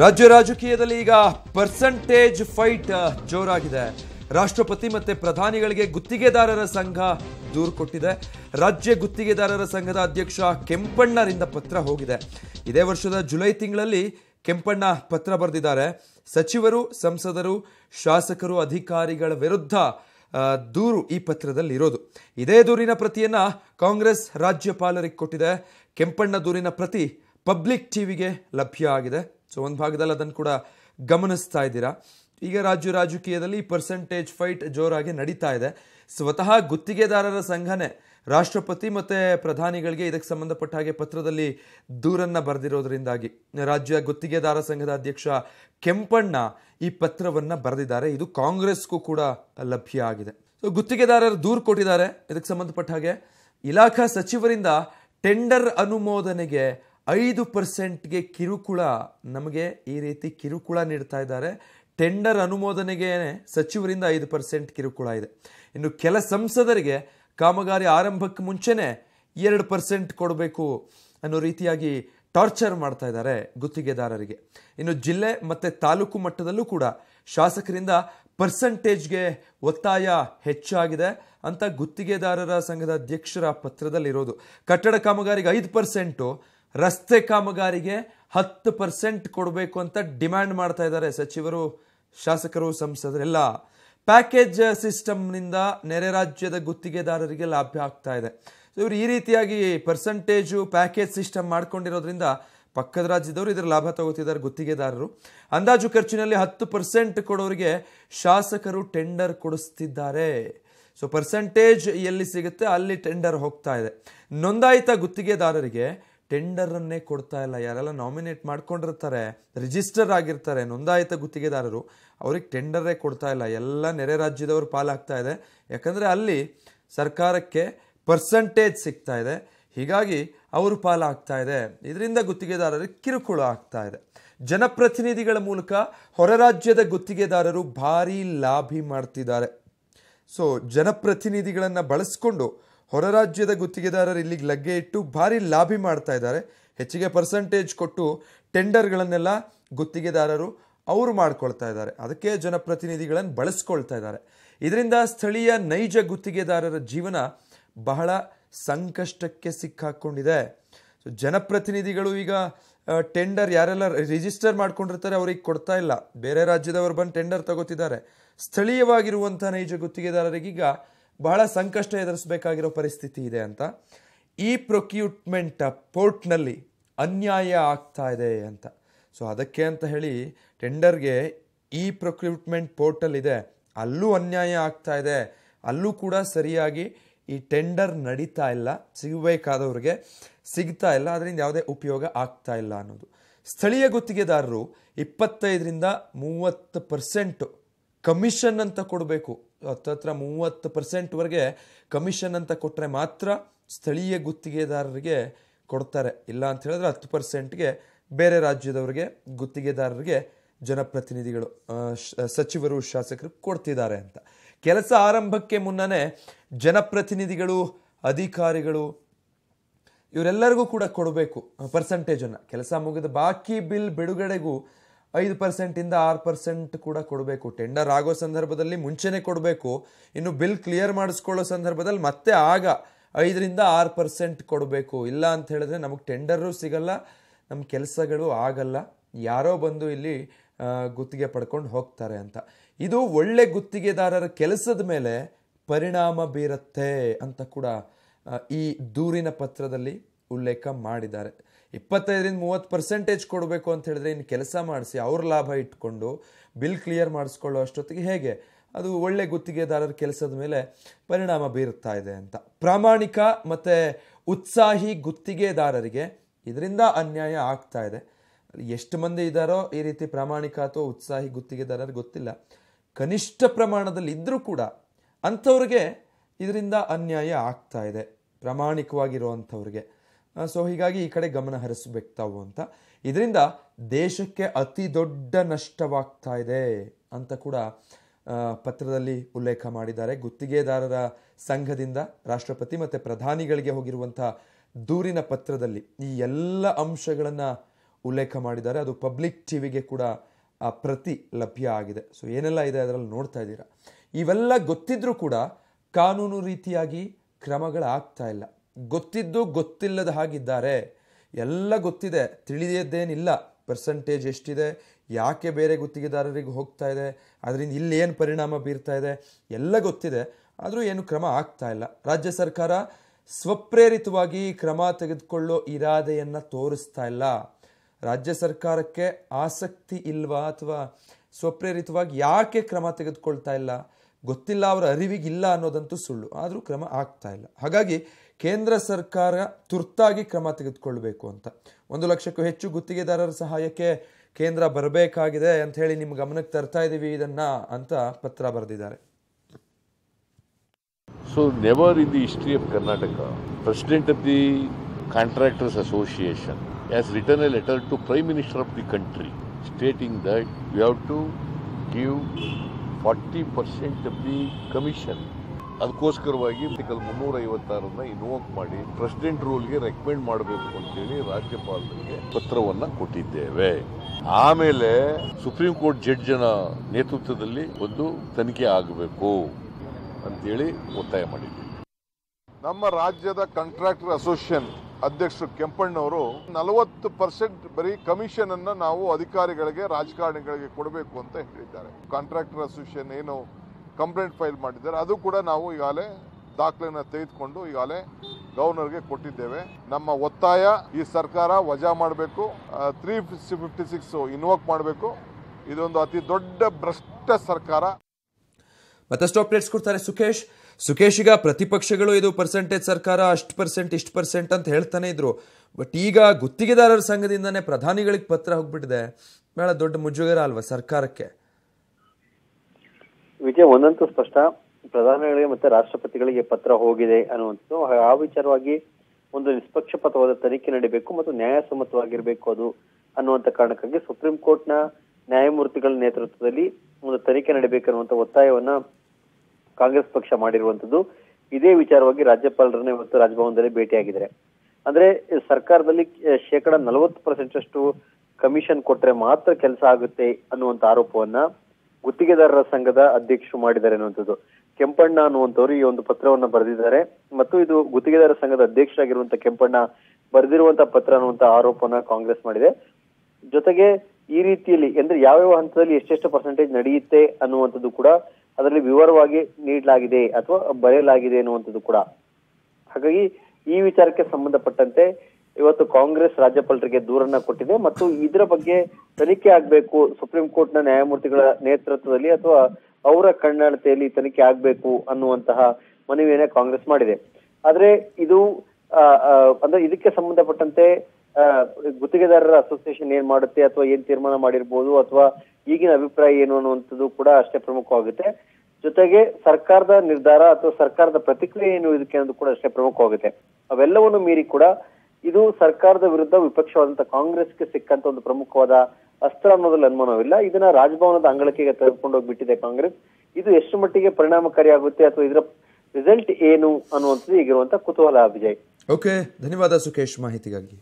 ರಾಜ್ಯ ರಾಜಕೀಯದಲ್ಲಿ ಈಗ ಪರ್ಸಂಟೇಜ್ ಫೈಟ್ ಜೋರಾಗಿದೆ ರಾಷ್ಟ್ರಪತಿ ಮತ್ತೆ ಪ್ರಧಾನಿಗಳಿಗೆ ಗುತ್ತಿಗೆದಾರರ ಸಂಘ ದೂರು ಕೊಟ್ಟಿದೆ ರಾಜ್ಯ ಗುತ್ತಿಗೆದಾರರ ಸಂಘದ ಅಧ್ಯಕ್ಷ ಕೆಂಪಣ್ಣರಿಂದ ಪತ್ರ ಹೋಗಿದೆ ಇದೇ ವರ್ಷದ ಜುಲೈ ತಿಂಗಳಲ್ಲಿ ಕೆಂಪಣ್ಣ ಪತ್ರ ಬರೆದಿದ್ದಾರೆ ಸಚಿವರು ಸಂಸದರು ಶಾಸಕರು ಅಧಿಕಾರಿಗಳ ವಿರುದ್ಧ ದೂರು ಈ ಪತ್ರದಲ್ಲಿ ಇರೋದು ಇದೇ ದೂರಿನ ಪ್ರತಿಯನ್ನ ಕಾಂಗ್ರೆಸ್ ರಾಜ್ಯಪಾಲರಿಗೆ ಕೊಟ್ಟಿದೆ ಕೆಂಪಣ್ಣ ದೂರಿನ ಪ್ರತಿ ಪಬ್ಲಿಕ್ ಟಿವಿಗೆ ಲಭ್ಯ ಆಗಿದೆ ಸೊ ಒಂದು ಭಾಗದಲ್ಲಿ ಅದನ್ನು ಕೂಡ ಗಮನಿಸ್ತಾ ಇದ್ದೀರಾ ಈಗ ರಾಜ್ಯ ರಾಜಕೀಯದಲ್ಲಿ ಪರ್ಸೆಂಟೇಜ್ ಫೈಟ್ ಜೋರಾಗಿ ನಡೀತಾ ಇದೆ ಸ್ವತಃ ಗುತ್ತಿಗೆದಾರರ ಸಂಘನೇ ರಾಷ್ಟ್ರಪತಿ ಮತ್ತು ಪ್ರಧಾನಿಗಳಿಗೆ ಇದಕ್ಕೆ ಸಂಬಂಧಪಟ್ಟ ಹಾಗೆ ಪತ್ರದಲ್ಲಿ ದೂರನ್ನು ಬರೆದಿರೋದ್ರಿಂದಾಗಿ ರಾಜ್ಯ ಗುತ್ತಿಗೆದಾರ ಸಂಘದ ಅಧ್ಯಕ್ಷ ಕೆಂಪಣ್ಣ ಈ ಪತ್ರವನ್ನು ಬರೆದಿದ್ದಾರೆ ಇದು ಕಾಂಗ್ರೆಸ್ಗೂ ಕೂಡ ಲಭ್ಯ ಆಗಿದೆ ಸೊ ಗುತ್ತಿಗೆದಾರರು ದೂರು ಕೊಟ್ಟಿದ್ದಾರೆ ಇದಕ್ಕೆ ಸಂಬಂಧಪಟ್ಟ ಹಾಗೆ ಇಲಾಖಾ ಸಚಿವರಿಂದ ಟೆಂಡರ್ ಅನುಮೋದನೆಗೆ ಐದು ಪರ್ಸೆಂಟ್ಗೆ ಕಿರುಕುಳ ನಮಗೆ ಈ ರೀತಿ ಕಿರುಕುಳ ನೀಡ್ತಾ ಇದ್ದಾರೆ ಟೆಂಡರ್ ಅನುಮೋದನೆಗೆ ಸಚಿವರಿಂದ ಐದು ಪರ್ಸೆಂಟ್ ಕಿರುಕುಳ ಇದೆ ಇನ್ನು ಕೆಲ ಸಂಸದರಿಗೆ ಕಾಮಗಾರಿ ಆರಂಭಕ್ಕೆ ಮುಂಚೆನೇ ಎರಡು ಪರ್ಸೆಂಟ್ ಕೊಡಬೇಕು ಅನ್ನೋ ರೀತಿಯಾಗಿ ಟಾರ್ಚರ್ ಮಾಡ್ತಾ ಇದ್ದಾರೆ ಗುತ್ತಿಗೆದಾರರಿಗೆ ಇನ್ನು ಜಿಲ್ಲೆ ಮತ್ತು ತಾಲೂಕು ಮಟ್ಟದಲ್ಲೂ ಕೂಡ ಶಾಸಕರಿಂದ ಪರ್ಸೆಂಟೇಜ್ಗೆ ಒತ್ತಾಯ ಹೆಚ್ಚಾಗಿದೆ ಅಂತ ಗುತ್ತಿಗೆದಾರರ ಸಂಘದ ಅಧ್ಯಕ್ಷರ ಪತ್ರದಲ್ಲಿರೋದು ಕಟ್ಟಡ ಕಾಮಗಾರಿಗೆ ಐದು ಪರ್ಸೆಂಟು ರಸ್ತೆ ಕಾಮಗಾರಿಗೆ ಹತ್ತು ಪರ್ಸೆಂಟ್ ಕೊಡಬೇಕು ಅಂತ ಡಿಮ್ಯಾಂಡ್ ಮಾಡ್ತಾ ಇದ್ದಾರೆ ಸಚಿವರು ಶಾಸಕರು ಸಂಸದರೆಲ್ಲ ಪ್ಯಾಕೇಜ್ ಸಿಸ್ಟಮ್ನಿಂದ ನೆರೆ ರಾಜ್ಯದ ಗುತ್ತಿಗೆದಾರರಿಗೆ ಲಾಭ ಆಗ್ತಾ ಇದೆ ಇವರು ಈ ರೀತಿಯಾಗಿ ಪರ್ಸೆಂಟೇಜು ಪ್ಯಾಕೇಜ್ ಸಿಸ್ಟಮ್ ಮಾಡ್ಕೊಂಡಿರೋದ್ರಿಂದ ಪಕ್ಕದ ರಾಜ್ಯದವರು ಇದರ ಲಾಭ ತಗೋತಿದ್ದಾರೆ ಗುತ್ತಿಗೆದಾರರು ಅಂದಾಜು ಖರ್ಚಿನಲ್ಲಿ ಹತ್ತು ಪರ್ಸೆಂಟ್ ಕೊಡೋರಿಗೆ ಶಾಸಕರು ಟೆಂಡರ್ ಕೊಡಿಸ್ತಿದ್ದಾರೆ ಸೊ ಪರ್ಸೆಂಟೇಜ್ ಎಲ್ಲಿ ಸಿಗುತ್ತೆ ಅಲ್ಲಿ ಟೆಂಡರ್ ಹೋಗ್ತಾ ಇದೆ ನೋಂದಾಯಿತ ಗುತ್ತಿಗೆದಾರರಿಗೆ ಟೆಂಡರನ್ನೇ ಕೊಡ್ತಾ ಇಲ್ಲ ಯಾರೆಲ್ಲ ನಾಮಿನೇಟ್ ಮಾಡ್ಕೊಂಡಿರ್ತಾರೆ ರಿಜಿಸ್ಟರ್ ಆಗಿರ್ತಾರೆ ನೋಂದಾಯಿತ ಗುತ್ತಿಗೆದಾರರು ಅವ್ರಿಗೆ ಟೆಂಡರೇ ಕೊಡ್ತಾ ಇಲ್ಲ ಎಲ್ಲ ನೆರೆ ರಾಜ್ಯದವರು ಪಾಲಾಗ್ತಾ ಇದೆ ಯಾಕಂದರೆ ಅಲ್ಲಿ ಸರ್ಕಾರಕ್ಕೆ ಪರ್ಸಂಟೇಜ್ ಸಿಗ್ತಾ ಇದೆ ಹೀಗಾಗಿ ಅವರು ಪಾಲಾಗ್ತಾ ಇದೆ ಇದರಿಂದ ಗುತ್ತಿಗೆದಾರರಿಗೆ ಕಿರುಕುಳ ಆಗ್ತಾ ಇದೆ ಜನಪ್ರತಿನಿಧಿಗಳ ಮೂಲಕ ಹೊರ ರಾಜ್ಯದ ಗುತ್ತಿಗೆದಾರರು ಭಾರೀ ಲಾಭಿ ಮಾಡ್ತಿದ್ದಾರೆ ಸೊ ಜನಪ್ರತಿನಿಧಿಗಳನ್ನು ಬಳಸ್ಕೊಂಡು ಹೊರ ರಾಜ್ಯದ ಗುತ್ತಿಗೆದಾರರು ಇಲ್ಲಿಗೆ ಲಗ್ಗೆ ಇಟ್ಟು ಭಾರಿ ಲಾಭಿ ಮಾಡ್ತಾ ಇದ್ದಾರೆ ಹೆಚ್ಚಿಗೆ ಪರ್ಸೆಂಟೇಜ್ ಕೊಟ್ಟು ಟೆಂಡರ್ಗಳನ್ನೆಲ್ಲ ಗುತ್ತಿಗೆದಾರರು ಅವರು ಮಾಡ್ಕೊಳ್ತಾ ಇದ್ದಾರೆ ಅದಕ್ಕೆ ಜನಪ್ರತಿನಿಧಿಗಳನ್ನು ಬಳಸ್ಕೊಳ್ತಾ ಇದ್ದಾರೆ ಇದರಿಂದ ಸ್ಥಳೀಯ ನೈಜ ಗುತ್ತಿಗೆದಾರರ ಜೀವನ ಬಹಳ ಸಂಕಷ್ಟಕ್ಕೆ ಸಿಕ್ಕಾಕ್ಕೊಂಡಿದೆ ಸೊ ಜನಪ್ರತಿನಿಧಿಗಳು ಈಗ ಟೆಂಡರ್ ಯಾರೆಲ್ಲ ರಿಜಿಸ್ಟರ್ ಮಾಡ್ಕೊಂಡಿರ್ತಾರೆ ಅವ್ರಿಗೆ ಕೊಡ್ತಾ ಇಲ್ಲ ಬೇರೆ ರಾಜ್ಯದವರು ಬಂದು ಟೆಂಡರ್ ತಗೋತಿದ್ದಾರೆ ಸ್ಥಳೀಯವಾಗಿರುವಂಥ ನೈಜ ಗುತ್ತಿಗೆದಾರರಿಗೀಗ ಬಹಳ ಸಂಕಷ್ಟ ಎದುರಿಸಬೇಕಾಗಿರೋ ಪರಿಸ್ಥಿತಿ ಇದೆ ಅಂತ ಈ ಪ್ರೊಕ್ಯೂಟ್ಮೆಂಟ್ ಪೋರ್ಟ್ನಲ್ಲಿ ಅನ್ಯಾಯ ಆಗ್ತಾ ಇದೆ ಅಂತ ಸೊ ಅದಕ್ಕೆ ಅಂತ ಹೇಳಿ ಟೆಂಡರ್ಗೆ ಈ ಪ್ರೊಕ್ಯೂಟ್ಮೆಂಟ್ ಪೋರ್ಟಲ್ ಇದೆ ಅಲ್ಲೂ ಅನ್ಯಾಯ ಆಗ್ತಾ ಇದೆ ಅಲ್ಲೂ ಕೂಡ ಸರಿಯಾಗಿ ಈ ಟೆಂಡರ್ ನಡೀತಾ ಇಲ್ಲ ಸಿಗಬೇಕಾದವ್ರಿಗೆ ಸಿಗ್ತಾ ಇಲ್ಲ ಅದರಿಂದ ಯಾವುದೇ ಉಪಯೋಗ ಆಗ್ತಾ ಇಲ್ಲ ಅನ್ನೋದು ಸ್ಥಳೀಯ ಗುತ್ತಿಗೆದಾರರು ಇಪ್ಪತ್ತೈದರಿಂದ ಮೂವತ್ತು ಪರ್ಸೆಂಟು ಕಮಿಷನ್ ಅಂತ ಕೊಡಬೇಕು ಹತ್ತತ್ರ ಮೂವತ್ತು ಪರ್ಸೆಂಟ್ವರೆಗೆ ಕಮಿಷನ್ ಅಂತ ಕೊಟ್ಟರೆ ಮಾತ್ರ ಸ್ಥಳೀಯ ಗುತ್ತಿಗೆದಾರರಿಗೆ ಕೊಡ್ತಾರೆ ಇಲ್ಲ ಅಂತ ಹೇಳಿದ್ರೆ ಹತ್ತು ಪರ್ಸೆಂಟ್ಗೆ ಬೇರೆ ರಾಜ್ಯದವರಿಗೆ ಗುತ್ತಿಗೆದಾರರಿಗೆ ಜನಪ್ರತಿನಿಧಿಗಳು ಸಚಿವರು ಶಾಸಕರು ಕೊಡ್ತಿದ್ದಾರೆ ಅಂತ ಕೆಲಸ ಆರಂಭಕ್ಕೆ ಮುನ್ನನೇ ಜನಪ್ರತಿನಿಧಿಗಳು ಅಧಿಕಾರಿಗಳು ಇವರೆಲ್ಲರಿಗೂ ಕೂಡ ಕೊಡಬೇಕು ಪರ್ಸೆಂಟೇಜನ್ನು ಕೆಲಸ ಮುಗಿದ ಬಾಕಿ ಬಿಲ್ ಬಿಡುಗಡೆಗೂ ಐದು ಪರ್ಸೆಂಟಿಂದ ಆರು ಪರ್ಸೆಂಟ್ ಕೂಡ ಕೊಡಬೇಕು ಟೆಂಡರ್ ಆಗೋ ಸಂದರ್ಭದಲ್ಲಿ ಮುಂಚೆನೇ ಕೊಡಬೇಕು ಇನ್ನು ಬಿಲ್ ಕ್ಲಿಯರ್ ಮಾಡಿಸ್ಕೊಳ್ಳೋ ಸಂದರ್ಭದಲ್ಲಿ ಮತ್ತೆ ಆಗ ಐದರಿಂದ ಆರು ಪರ್ಸೆಂಟ್ ಕೊಡಬೇಕು ಇಲ್ಲ ಅಂತ ಹೇಳಿದ್ರೆ ನಮಗೆ ಟೆಂಡರು ಸಿಗಲ್ಲ ನಮ್ಮ ಕೆಲಸಗಳು ಆಗಲ್ಲ ಯಾರೋ ಬಂದು ಇಲ್ಲಿ ಗುತ್ತಿಗೆ ಪಡ್ಕೊಂಡು ಹೋಗ್ತಾರೆ ಅಂತ ಇದು ಒಳ್ಳೆ ಗುತ್ತಿಗೆದಾರರ ಕೆಲಸದ ಮೇಲೆ ಪರಿಣಾಮ ಬೀರುತ್ತೆ ಅಂತ ಕೂಡ ಈ ದೂರಿನ ಪತ್ರದಲ್ಲಿ ಉಲ್ಲೇಖ ಮಾಡಿದ್ದಾರೆ ಇಪ್ಪತ್ತೈದರಿಂದ ಮೂವತ್ತು ಪರ್ಸೆಂಟೇಜ್ ಕೊಡಬೇಕು ಅಂತ ಹೇಳಿದ್ರೆ ಇನ್ನು ಕೆಲಸ ಮಾಡಿಸಿ ಅವ್ರ ಲಾಭ ಇಟ್ಕೊಂಡು ಬಿಲ್ ಕ್ಲಿಯರ್ ಮಾಡಿಸ್ಕೊಳ್ಳೋ ಅಷ್ಟೊತ್ತಿಗೆ ಹೇಗೆ ಅದು ಒಳ್ಳೆ ಗುತ್ತಿಗೆದಾರರ ಕೆಲಸದ ಮೇಲೆ ಪರಿಣಾಮ ಬೀರುತ್ತಾ ಇದೆ ಅಂತ ಪ್ರಾಮಾಣಿಕ ಮತ್ತು ಉತ್ಸಾಹಿ ಗುತ್ತಿಗೆದಾರರಿಗೆ ಇದರಿಂದ ಅನ್ಯಾಯ ಆಗ್ತಾ ಇದೆ ಎಷ್ಟು ಮಂದಿ ಇದ್ದಾರೋ ಈ ರೀತಿ ಪ್ರಾಮಾಣಿಕ ಅಥವಾ ಉತ್ಸಾಹಿ ಗುತ್ತಿಗೆದಾರರು ಗೊತ್ತಿಲ್ಲ ಕನಿಷ್ಠ ಪ್ರಮಾಣದಲ್ಲಿ ಇದ್ದರೂ ಕೂಡ ಅಂಥವ್ರಿಗೆ ಇದರಿಂದ ಅನ್ಯಾಯ ಆಗ್ತಾ ಇದೆ ಪ್ರಾಮಾಣಿಕವಾಗಿರುವಂಥವ್ರಿಗೆ ಸೊ ಹೀಗಾಗಿ ಈ ಕಡೆ ಗಮನ ಹರಿಸಬೇಕು ತಾವು ಅಂತ ಇದರಿಂದ ದೇಶಕ್ಕೆ ಅತಿ ದೊಡ್ಡ ನಷ್ಟವಾಗ್ತಾ ಇದೆ ಅಂತ ಕೂಡ ಪತ್ರದಲ್ಲಿ ಉಲ್ಲೇಖ ಮಾಡಿದ್ದಾರೆ ಗುತ್ತಿಗೆದಾರರ ಸಂಘದಿಂದ ರಾಷ್ಟ್ರಪತಿ ಮತ್ತು ಪ್ರಧಾನಿಗಳಿಗೆ ಹೋಗಿರುವಂಥ ದೂರಿನ ಪತ್ರದಲ್ಲಿ ಈ ಎಲ್ಲ ಅಂಶಗಳನ್ನು ಉಲ್ಲೇಖ ಮಾಡಿದ್ದಾರೆ ಅದು ಪಬ್ಲಿಕ್ ಟಿ ವಿಗೆ ಕೂಡ ಆ ಪ್ರತಿ ಲಭ್ಯ ಆಗಿದೆ ಸೊ ಏನೆಲ್ಲ ಇದೆ ಅದರಲ್ಲಿ ನೋಡ್ತಾ ಇದ್ದೀರಾ ಇವೆಲ್ಲ ಗೊತ್ತಿದ್ರೂ ಕೂಡ ಕಾನೂನು ರೀತಿಯಾಗಿ ಕ್ರಮಗಳಾಗ್ತಾ ಇಲ್ಲ ಗೊತ್ತಿದ್ದು ಗೊತ್ತಿಲ್ಲದ ಹಾಗಿದ್ದಾರೆ ಎಲ್ಲ ಗೊತ್ತಿದೆ ತಿಳಿಯದೇನಿಲ್ಲ ಪರ್ಸೆಂಟೇಜ್ ಎಷ್ಟಿದೆ ಯಾಕೆ ಬೇರೆ ಗುತ್ತಿಗೆದಾರರಿಗೆ ಹೋಗ್ತಾ ಇದೆ ಅದರಿಂದ ಇಲ್ಲೇನು ಪರಿಣಾಮ ಬೀರ್ತಾ ಇದೆ ಎಲ್ಲ ಗೊತ್ತಿದೆ ಆದರೂ ಏನು ಕ್ರಮ ಆಗ್ತಾ ಇಲ್ಲ ರಾಜ್ಯ ಸರ್ಕಾರ ಸ್ವಪ್ರೇರಿತವಾಗಿ ಕ್ರಮ ತೆಗೆದುಕೊಳ್ಳೋ ಇರಾದೆಯನ್ನು ತೋರಿಸ್ತಾ ಇಲ್ಲ ರಾಜ್ಯ ಸರ್ಕಾರಕ್ಕೆ ಆಸಕ್ತಿ ಇಲ್ವಾ ಅಥವಾ ಸ್ವಪ್ರೇರಿತವಾಗಿ ಯಾಕೆ ಕ್ರಮ ತೆಗೆದುಕೊಳ್ತಾ ಇಲ್ಲ ಗೊತ್ತಿಲ್ಲ ಅವರ ಅರಿವಿಗಿಲ್ಲ ಅನ್ನೋದಂತೂ ಸುಳ್ಳು ಆದರೂ ಕ್ರಮ ಆಗ್ತಾ ಇಲ್ಲ ಹಾಗಾಗಿ ಕೇಂದ್ರ ಸರ್ಕಾರ ತುರ್ತಾಗಿ ಕ್ರಮ ತೆಗೆದುಕೊಳ್ಬೇಕು ಅಂತ ಒಂದು ಲಕ್ಷಕ್ಕೂ ಹೆಚ್ಚು ಗುತ್ತಿಗೆದಾರರ ಸಹಾಯಕ್ಕೆ ಕೇಂದ್ರ ಬರಬೇಕಾಗಿದೆ ಅಂತ ಹೇಳಿ ನಿಮ್ಮ ಗಮನಕ್ಕೆ ತರ್ತಾ ಇದ್ದೀವಿ ಇದನ್ನ ಅಂತ ಪತ್ರ ಬರೆದಿದ್ದಾರೆ so never in the history of Karnataka president of the contractors association as return a letter to prime minister of the country stating that you have to give forty percent of the commission ಅದಕ್ಕೋಸ್ಕರವಾಗಿ ಮುನ್ನೂರ ಐವತ್ತಾರನ್ನ invoke ಮಾಡಿ president ರೂಲ್ಗೆ recommend ಮಾಡಬೇಕು ಅಂತೇಳಿ ರಾಜ್ಯಪಾಲರಿಗೆ ಪತ್ರವನ್ನ ಕೊಟ್ಟಿದ್ದೇವೆ ಆಮೇಲೆ ಸುಪ್ರೀಂ ಕೋರ್ಟ್ ಜಡ್ಜನ ನೇತೃತ್ವದಲ್ಲಿ ಒಂದು ತನಿಖೆ ಆಗಬೇಕು ಅಂತೇಳಿ ಒತ್ತಾಯ ಮಾಡಿದ್ದೀವಿ ನಮ್ಮ ರಾಜ್ಯದ ಕಾಂಟ್ರಾಕ್ಟರ್ ಅಸೋಸಿಯೇಷನ್ ಅಧ್ಯಕ್ಷರು ಕೆಂಪಣ್ಣವರು ನಲವತ್ತು ಪರ್ಸೆಂಟ್ ಬರೀ ಕಮಿಷನ್ ಅನ್ನ ನಾವು ಅಧಿಕಾರಿಗಳಿಗೆ ರಾಜಕಾರಣಿಗಳಿಗೆ ಕೊಡಬೇಕು ಅಂತ ಹೇಳಿದ್ದಾರೆ ಕಾಂಟ್ರಾಕ್ಟರ್ ಅಸೋಸಿಯೇಷನ್ ಏನು ಕಂಪ್ಲೇಂಟ್ ಫೈಲ್ ಮಾಡಿದ್ದಾರೆ ಅದು ಕೂಡ ನಾವು ಈಗಾಗಲೇ ದಾಖಲೆಯನ್ನು ತೆಗೆದುಕೊಂಡು ಈಗಾಗಲೇ ಗವರ್ನರ್ಗೆ ಕೊಟ್ಟಿದ್ದೇವೆ ನಮ್ಮ ಒತ್ತಾಯ ಈ ಸರ್ಕಾರ ವಜಾ ಮಾಡಬೇಕು ತ್ರೀ ಫಿಫ್ಟಿ ಸಿಕ್ಸ್ ಇನ್ವೋಕ್ ಮಾಡಬೇಕು ಇದೊಂದು ಅತಿ ದೊಡ್ಡ ಭ್ರಷ್ಟ ಸರ್ಕಾರ ಮತ್ತಷ್ಟು ಅಪ್ಡೇಟ್ಸ್ ಕೊಡ್ತಾರೆ ಸುಖೇಶ್ ಸುಖೇಶ್ ಈಗ ಪ್ರತಿಪಕ್ಷಗಳು ಇದು ಪರ್ಸೆಂಟೇಜ್ ಸರ್ಕಾರ ಅಷ್ಟು ಪರ್ಸೆಂಟ್ ಇಷ್ಟು ಪರ್ಸೆಂಟ್ ಅಂತ ಹೇಳ್ತಾನೆ ಇದ್ರು ಬಟ್ ಈಗ ಗುತ್ತಿಗೆದಾರರ ಸಂಘದಿಂದನೇ ಪ್ರಧಾನಿಗಳಿಗೆ ಪತ್ರ ಹೋಗ್ಬಿಟ್ಟಿದೆ ಬಹಳ ದೊಡ್ಡ ಮುಜುಗರ ಅಲ್ವಾ ಸರ್ಕಾರಕ್ಕೆ ವಿಜಯ ಒಂದಂತೂ ಸ್ಪಷ್ಟ ಪ್ರಧಾನಿಗಳಿಗೆ ಮತ್ತೆ ರಾಷ್ಟ್ರಪತಿಗಳಿಗೆ ಪತ್ರ ಹೋಗಿದೆ ಅನ್ನುವಂಥದ್ದು ಆ ವಿಚಾರವಾಗಿ ಒಂದು ನಿಷ್ಪಕ್ಷಪಾತವಾದ ತನಿಖೆ ನಡೀಬೇಕು ಮತ್ತು ನ್ಯಾಯಸಮ್ಮತವಾಗಿರಬೇಕು ಅದು ಅನ್ನುವಂಥ ಕಾರಣಕ್ಕಾಗಿ ಸುಪ್ರೀಂ ಕೋರ್ಟ್ನ ನ್ಯಾಯಮೂರ್ತಿಗಳ ನೇತೃತ್ವದಲ್ಲಿ ಒಂದು ತನಿಖೆ ನಡೀಬೇಕನ್ನುವಂಥ ಒತ್ತಾಯವನ್ನ ಕಾಂಗ್ರೆಸ್ ಪಕ್ಷ ಮಾಡಿರುವಂಥದ್ದು ಇದೇ ವಿಚಾರವಾಗಿ ರಾಜ್ಯಪಾಲರನ್ನ ಇವತ್ತು ರಾಜಭವನದಲ್ಲಿ ಭೇಟಿಯಾಗಿದ್ದಾರೆ ಅಂದ್ರೆ ಸರ್ಕಾರದಲ್ಲಿ ಶೇಕಡ ನಲವತ್ತು ಪರ್ಸೆಂಟ್ ಅಷ್ಟು ಕಮಿಷನ್ ಕೊಟ್ರೆ ಮಾತ್ರ ಕೆಲಸ ಆಗುತ್ತೆ ಅನ್ನುವಂತ ಆರೋಪವನ್ನ ಗುತ್ತಿಗೆದಾರರ ಸಂಘದ ಅಧ್ಯಕ್ಷರು ಮಾಡಿದ್ದಾರೆ ಅನ್ನುವಂಥದ್ದು ಕೆಂಪಣ್ಣ ಅನ್ನುವಂಥವ್ರು ಈ ಒಂದು ಪತ್ರವನ್ನ ಬರೆದಿದ್ದಾರೆ ಮತ್ತು ಇದು ಗುತ್ತಿಗೆದಾರರ ಸಂಘದ ಅಧ್ಯಕ್ಷರಾಗಿರುವಂತಹ ಕೆಂಪಣ್ಣ ಬರೆದಿರುವಂತಹ ಪತ್ರ ಅನ್ನುವಂತಹ ಆರೋಪನ ಕಾಂಗ್ರೆಸ್ ಮಾಡಿದೆ ಜೊತೆಗೆ ಈ ರೀತಿಯಲ್ಲಿ ಅಂದ್ರೆ ಯಾವ್ಯಾವ ಹಂತದಲ್ಲಿ ಎಷ್ಟೆಷ್ಟು ಪರ್ಸೆಂಟೇಜ್ ನಡೆಯುತ್ತೆ ಅನ್ನುವಂಥದ್ದು ಕೂಡ ಅದರಲ್ಲಿ ವಿವರವಾಗಿ ನೀಡಲಾಗಿದೆ ಅಥವಾ ಬರೆಯಲಾಗಿದೆ ಅನ್ನುವಂಥದ್ದು ಕೂಡ ಹಾಗಾಗಿ ಈ ವಿಚಾರಕ್ಕೆ ಸಂಬಂಧಪಟ್ಟಂತೆ ಇವತ್ತು ಕಾಂಗ್ರೆಸ್ ರಾಜ್ಯಪಾಲರಿಗೆ ದೂರನ್ನ ಕೊಟ್ಟಿದೆ ಮತ್ತು ಇದರ ಬಗ್ಗೆ ತನಿಖೆ ಆಗಬೇಕು ಸುಪ್ರೀಂ ಕೋರ್ಟ್ನ ನ್ಯಾಯಮೂರ್ತಿಗಳ ನೇತೃತ್ವದಲ್ಲಿ ಅಥವಾ ಅವರ ಕಣ್ಣಾಳತೆಯಲ್ಲಿ ತನಿಖೆ ಆಗಬೇಕು ಅನ್ನುವಂತಹ ಮನವಿಯನ್ನ ಕಾಂಗ್ರೆಸ್ ಮಾಡಿದೆ ಆದ್ರೆ ಇದು ಅಂದ್ರೆ ಇದಕ್ಕೆ ಸಂಬಂಧಪಟ್ಟಂತೆ ಗುತ್ತಿಗೆದಾರರ ಅಸೋಸಿಯೇಷನ್ ಏನ್ ಮಾಡುತ್ತೆ ಅಥವಾ ಏನ್ ತೀರ್ಮಾನ ಮಾಡಿರ್ಬೋದು ಅಥವಾ ಈಗಿನ ಅಭಿಪ್ರಾಯ ಏನು ಅನ್ನುವಂಥದ್ದು ಕೂಡ ಅಷ್ಟೇ ಪ್ರಮುಖವಾಗುತ್ತೆ ಜೊತೆಗೆ ಸರ್ಕಾರದ ನಿರ್ಧಾರ ಅಥವಾ ಸರ್ಕಾರದ ಪ್ರತಿಕ್ರಿಯೆ ಏನು ಇದಕ್ಕೆ ಅನ್ನೋದು ಕೂಡ ಅಷ್ಟೇ ಪ್ರಮುಖವಾಗುತ್ತೆ ಅವೆಲ್ಲವನ್ನು ಮೀರಿ ಕೂಡ ಇದು ಸರ್ಕಾರದ ವಿರುದ್ಧ ವಿಪಕ್ಷವಾದಂತಹ ಕಾಂಗ್ರೆಸ್ಗೆ ಸಿಕ್ಕಂತ ಒಂದು ಪ್ರಮುಖವಾದ ಅಸ್ತ್ರ ಅನ್ನೋದ್ರಲ್ಲಿ ಅನುಮಾನವಿಲ್ಲ ಇದನ್ನ ರಾಜಭವನದ ಅಂಗಳಕ್ಕೆ ಹೋಗ್ಬಿಟ್ಟಿದೆ ಕಾಂಗ್ರೆಸ್ ಇದು ಎಷ್ಟು ಮಟ್ಟಿಗೆ ಪರಿಣಾಮಕಾರಿಯಾಗುತ್ತೆ ಅಥವಾ ಇದರ ರಿಸಲ್ಟ್ ಏನು ಅನ್ನುವಂಥದ್ದು ಈಗಿರುವಂತಹ ಕುತೂಹಲ ಅಭಿಜಯ್ ಓಕೆ ಧನ್ಯವಾದ ಸುಖೇಶ್ ಮಾಹಿತಿಗಾಗಿ